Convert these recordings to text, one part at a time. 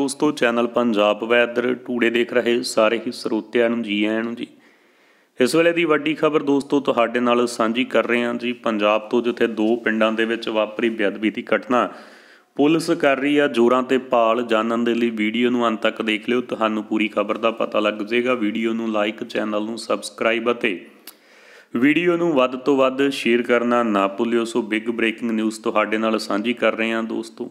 ਦੋਸਤੋ channel Punjab weather today ਦੇਖ ਰਹੇ ਸਾਰੇ ਹੀ ਸਰੋਤਿਆਂ ਨੂੰ ਜੀ ਆਇਆਂ ਨੂੰ ਜੀ ਇਸ ਵੇਲੇ ਦੀ ਵੱਡੀ ਖਬਰ ਦੋਸਤੋ ਤੁਹਾਡੇ ਨਾਲ ਸਾਂਝੀ ਕਰ ਰਹੇ ਹਾਂ ਜੀ ਪੰਜਾਬ ਤੋਂ ਜਿੱਥੇ ਦੋ ਪਿੰਡਾਂ ਦੇ ਵਿੱਚ ਵਾਪਰੀ ਬੇਅਦਬੀ ਦੀ ਘਟਨਾ ਪੁਲਿਸ ਕਰ ਰਹੀ ਆ ਜੋਰਾਂ ਤੇ ਪਾਲ ਜਾਣਨ ਦੇ ਲਈ ਵੀਡੀਓ ਨੂੰ ਅੰਤ ਤੱਕ ਦੇਖ ਲਿਓ ਤੁਹਾਨੂੰ ਪੂਰੀ ਖਬਰ ਦਾ ਪਤਾ ਲੱਗ ਜਾਏਗਾ ਵੀਡੀਓ ਨੂੰ ਲਾਈਕ ਚੈਨਲ ਨੂੰ ਸਬਸਕ੍ਰਾਈਬ ਅਤੇ ਵੀਡੀਓ ਨੂੰ ਵੱਧ ਤੋਂ ਵੱਧ ਸ਼ੇਅਰ ਕਰਨਾ ਨਾ ਭੁੱਲਿਓ ਸੋ ਬਿਗ ਬ੍ਰੇਕਿੰਗ ਨਿਊਜ਼ ਤੁਹਾਡੇ ਨਾਲ ਸਾਂਝੀ ਕਰ ਰਹੇ ਹਾਂ ਦੋਸਤੋ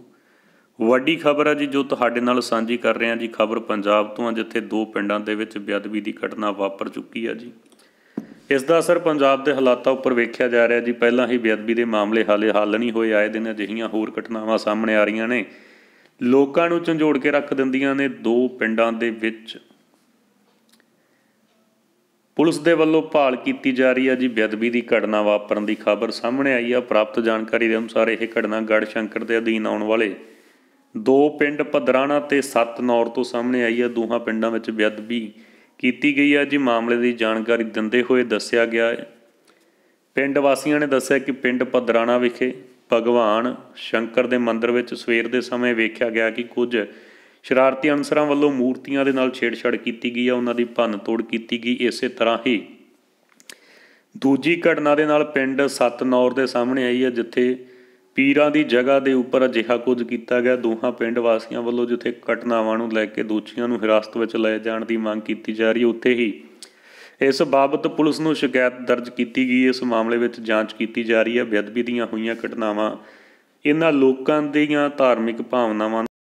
ਵੱਡੀ ਖਬਰ ਹੈ ਜੀ ਜੋ ਤੁਹਾਡੇ ਨਾਲ ਸਾਂਝੀ ਕਰ ਰਹੇ ਹਾਂ ਜੀ ਖਬਰ ਪੰਜਾਬ ਤੋਂ ਆ ਜਿੱਥੇ ਦੋ ਪਿੰਡਾਂ ਦੇ ਵਿੱਚ ਬੇਅਦਬੀ ਦੀ ਘਟਨਾ ਵਾਪਰ ਚੁੱਕੀ ਹੈ ਜੀ ਇਸ ਦਾ ਅਸਰ ਪੰਜਾਬ ਦੇ ਹਾਲਾਤਾਂ ਉੱਪਰ ਵੇਖਿਆ ਜਾ ਰਿਹਾ ਜੀ ਪਹਿਲਾਂ ਹੀ ਬੇਅਦਬੀ ਦੇ ਮਾਮਲੇ ਹਾਲੇ ਹੱਲ ਨਹੀਂ ਹੋਏ ਆਏ ਦਿਨ ਅਜਿਹੀਆਂ ਹੋਰ ਘਟਨਾਵਾਂ ਸਾਹਮਣੇ ਆ ਰਹੀਆਂ ਨੇ ਲੋਕਾਂ ਨੂੰ ਝੰਜੋੜ ਕੇ ਰੱਖ ਦਿੰਦੀਆਂ ਨੇ ਦੋ ਪਿੰਡਾਂ ਦੇ ਵਿੱਚ ਪੁਲਿਸ ਦੇ ਵੱਲੋਂ ਭਾਲ ਕੀਤੀ ਜਾ ਰਹੀ ਹੈ ਜੀ ਬੇਅਦਬੀ ਦੀ ਘਟਨਾ ਵਾਪਰਨ ਦੀ ਖਬਰ ਸਾਹਮਣੇ ਆਈ ਆ ਪ੍ਰਾਪਤ ਜਾਣਕਾਰੀ ਦੇ ਅਨੁਸਾਰ ਇਹ ਘਟਨਾ ਗੜ ਸ਼ੰਕਰ ਦੇ ਅਧੀਨ ਆਉਣ ਵਾਲੇ ਦੋ ਪਿੰਡ ਪਦਰਾਣਾ ਤੇ ਨੌਰ ਤੋਂ ਸਾਹਮਣੇ ਆਈ ਹੈ ਦੋਹਾਂ ਪਿੰਡਾਂ ਵਿੱਚ ਬੇਅਦਬੀ ਕੀਤੀ ਗਈ ਹੈ ਜੀ ਮਾਮਲੇ ਦੀ ਜਾਣਕਾਰੀ ਦਿੰਦੇ ਹੋਏ ਦੱਸਿਆ ਗਿਆ ਹੈ ਪਿੰਡ ਵਾਸੀਆਂ ਨੇ ਦੱਸਿਆ ਕਿ ਪਿੰਡ ਪਦਰਾਣਾ ਵਿਖੇ ਭਗਵਾਨ ਸ਼ੰਕਰ ਦੇ ਮੰਦਿਰ ਵਿੱਚ ਸਵੇਰ ਦੇ ਸਮੇਂ ਵੇਖਿਆ ਗਿਆ ਕਿ ਕੁਝ ਸ਼ਰਾਰਤੀ ਅਨਸਰਾਂ ਵੱਲੋਂ ਮੂਰਤੀਆਂ ਦੇ ਨਾਲ ਛੇੜਛਾੜ ਕੀਤੀ ਗਈ ਹੈ ਉਹਨਾਂ ਦੀ ਭੰਨ ਤੋੜ ਕੀਤੀ ਗਈ ਇਸੇ ਤਰ੍ਹਾਂ ਹੀ ਦੂਜੀ ਘਟਨਾ ਦੇ ਨਾਲ ਪਿੰਡ ਸਤਨੌਰ ਦੇ ਸਾਹਮਣੇ ਆਈ ਹੈ ਜਿੱਥੇ ਪੀਰਾਂ ਦੀ ਜਗ੍ਹਾ ਦੇ ਉੱਪਰ ਅਜਿਹਾ ਕੁਝ ਕੀਤਾ ਗਿਆ ਦੋਹਾਂ ਪਿੰਡ ਵਾਸੀਆਂ ਵੱਲੋਂ ਜਿੱਥੇ ਘਟਨਾਵਾਂ ਨੂੰ ਲੈ ਕੇ ਦੋਚੀਆਂ ਨੂੰ ਹਿਰਾਸਤ ਵਿੱਚ ਲਏ ਜਾਣ ਦੀ ਮੰਗ ਕੀਤੀ ਜਾ ਰਹੀ ਉੱਥੇ ਹੀ ਇਸ ਬਾਬਤ ਪੁਲਿਸ ਨੂੰ ਸ਼ਿਕਾਇਤ ਦਰਜ ਕੀਤੀ ਗਈ ਇਸ ਮਾਮਲੇ ਵਿੱਚ ਜਾਂਚ ਕੀਤੀ ਜਾ ਰਹੀ ਹੈ ਬੇਅਦਬੀ ਦੀਆਂ ਹੋਈਆਂ ਘਟਨਾਵਾਂ ਇਹਨਾਂ ਲੋਕਾਂ ਦੀਆਂ ਧਾਰਮਿਕ ਭਾਵਨਾਵਾਂ